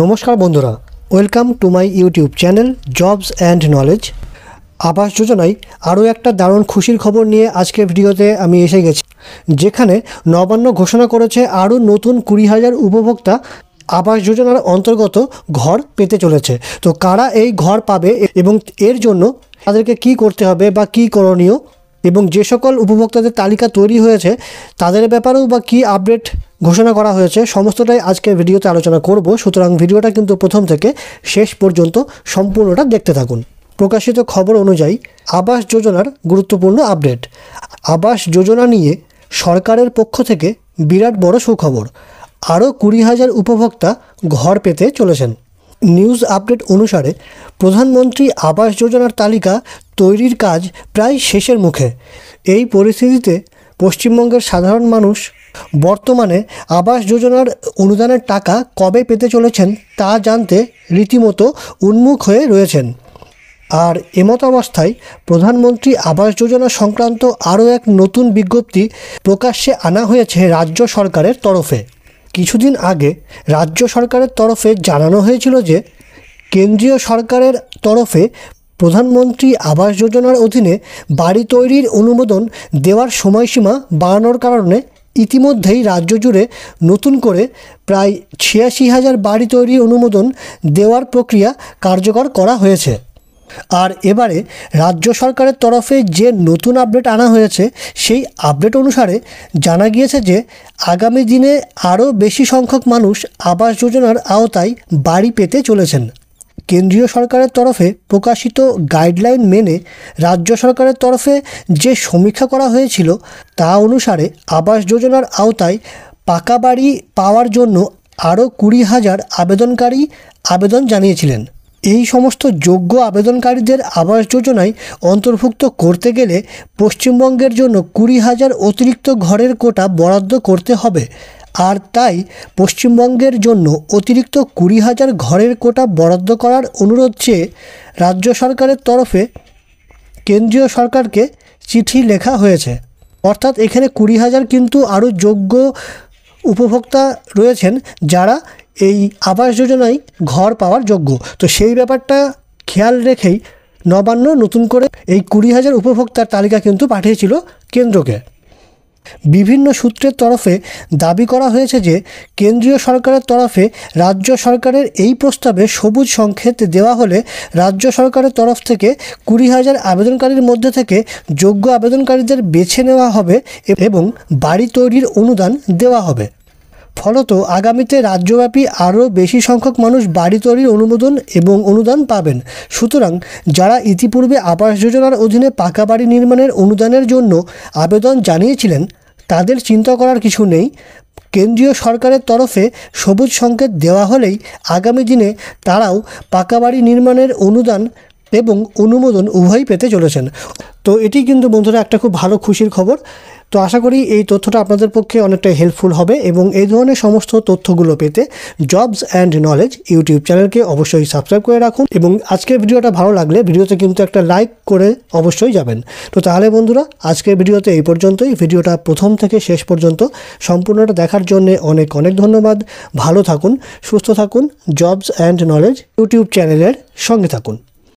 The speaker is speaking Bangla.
নমস্কার বন্ধুরা welcome to my YouTube channel jobs and knowledge আবাস যোজনায় আরও একটা দারুণ খুশির খবর নিয়ে আজকের ভিডিওতে আমি এসে গেছি যেখানে নবান্ন ঘোষণা করেছে আরও নতুন কুড়ি হাজার উপভোক্তা আবাস যোজনার অন্তর্গত ঘর পেতে চলেছে তো কারা এই ঘর পাবে এবং এর জন্য তাদেরকে কি করতে হবে বা কি করণীয় এবং যে সকল উপভোক্তাদের তালিকা তৈরি হয়েছে তাদের ব্যাপারেও বা কী আপডেট ঘোষণা করা হয়েছে সমস্তটাই আজকের ভিডিওতে আলোচনা করব সুতরাং ভিডিওটা কিন্তু প্রথম থেকে শেষ পর্যন্ত সম্পূর্ণটা দেখতে থাকুন প্রকাশিত খবর অনুযায়ী আবাস যোজনার গুরুত্বপূর্ণ আপডেট আবাস যোজনা নিয়ে সরকারের পক্ষ থেকে বিরাট বড় সুখবর আরও কুড়ি হাজার উপভোক্তা ঘর পেতে চলেছেন নিউজ আপডেট অনুসারে প্রধানমন্ত্রী আবাস যোজনার তালিকা তৈরির কাজ প্রায় শেষের মুখে এই পরিস্থিতিতে পশ্চিমবঙ্গের সাধারণ মানুষ বর্তমানে আবাস যোজনার অনুদানের টাকা কবে পেতে চলেছেন তা জানতে রীতিমতো উন্মুখ হয়ে রয়েছেন আর এমত অবস্থায় প্রধানমন্ত্রী আবাস যোজনা সংক্রান্ত আরও এক নতুন বিজ্ঞপ্তি প্রকাশ্যে আনা হয়েছে রাজ্য সরকারের তরফে কিছুদিন আগে রাজ্য সরকারের তরফে জানানো হয়েছিল যে কেন্দ্রীয় সরকারের তরফে প্রধানমন্ত্রী আবাস যোজনার অধীনে বাড়ি তৈরির অনুমোদন দেওয়ার সময়সীমা বাড়ানোর কারণে ইতিমধ্যেই রাজ্য জুড়ে নতুন করে প্রায় ছিয়াশি হাজার বাড়ি তৈরির অনুমোদন দেওয়ার প্রক্রিয়া কার্যকর করা হয়েছে আর এবারে রাজ্য সরকারের তরফে যে নতুন আপডেট আনা হয়েছে সেই আপডেট অনুসারে জানা গিয়েছে যে আগামী দিনে আরও বেশি সংখ্যক মানুষ আবাস যোজনার আওতায় বাড়ি পেতে চলেছেন কেন্দ্রীয় সরকারের তরফে প্রকাশিত গাইডলাইন মেনে রাজ্য সরকারের তরফে যে সমীক্ষা করা হয়েছিল তা অনুসারে আবাস যোজনার আওতায় পাকা বাড়ি পাওয়ার জন্য আরও কুড়ি হাজার আবেদনকারী আবেদন জানিয়েছিলেন এই সমস্ত যোগ্য আবেদনকারীদের আবাস যোজনায় অন্তর্ভুক্ত করতে গেলে পশ্চিমবঙ্গের জন্য কুড়ি হাজার অতিরিক্ত ঘরের কোটা বরাদ্দ করতে হবে আর তাই পশ্চিমবঙ্গের জন্য অতিরিক্ত কুড়ি হাজার ঘরের কোটা বরাদ্দ করার অনুরোধ চেয়ে রাজ্য সরকারের তরফে কেন্দ্রীয় সরকারকে চিঠি লেখা হয়েছে অর্থাৎ এখানে কুড়ি হাজার কিন্তু আরও যোগ্য উপভোক্তা রয়েছেন যারা এই আবাস যোজনায় ঘর পাওয়ার যোগ্য তো সেই ব্যাপারটা খেয়াল রেখেই নবান্ন নতুন করে এই কুড়ি হাজার উপভোক্তার তালিকা কিন্তু পাঠিয়েছিল কেন্দ্রকে বিভিন্ন সূত্রের তরফে দাবি করা হয়েছে যে কেন্দ্রীয় সরকারের তরফে রাজ্য সরকারের এই প্রস্তাবে সবুজ সংক্ষেপ দেওয়া হলে রাজ্য সরকারের তরফ থেকে কুড়ি হাজার আবেদনকারীর মধ্যে থেকে যোগ্য আবেদনকারীদের বেছে নেওয়া হবে এবং বাড়ি তৈরির অনুদান দেওয়া হবে ফলত আগামীতে রাজ্যব্যাপী আরও বেশি সংখ্যক মানুষ বাড়ি তৈরির অনুমোদন এবং অনুদান পাবেন সুতরাং যারা ইতিপূর্বে আবাস যোজনার অধীনে পাকা বাড়ি নির্মাণের অনুদানের জন্য আবেদন জানিয়েছিলেন তাদের চিন্তা করার কিছু নেই কেন্দ্রীয় সরকারের তরফে সবুজ সংকেত দেওয়া হলেই আগামী দিনে তারাও পাকা বাড়ি নির্মাণের অনুদান এবং অনুমোদন উভয়ই পেতে চলেছেন তো এটি কিন্তু বন্ধুরা একটা খুব ভালো খুশির খবর তো আশা করি এই তথ্যটা আপনাদের পক্ষে অনেকটা হেল্পফুল হবে এবং এই ধরনের সমস্ত তথ্যগুলো পেতে জবস অ্যান্ড নলেজ ইউটিউব চ্যানেলকে অবশ্যই সাবস্ক্রাইব করে রাখুন এবং আজকের ভিডিওটা ভালো লাগলে ভিডিওতে কিন্তু একটা লাইক করে অবশ্যই যাবেন তো তাহলে বন্ধুরা আজকের ভিডিওতে এই পর্যন্তই ভিডিওটা প্রথম থেকে শেষ পর্যন্ত সম্পূর্ণটা দেখার জন্যে অনেক অনেক ধন্যবাদ ভালো থাকুন সুস্থ থাকুন জবস অ্যান্ড নলেজ ইউটিউব চ্যানেলের সঙ্গে থাকুন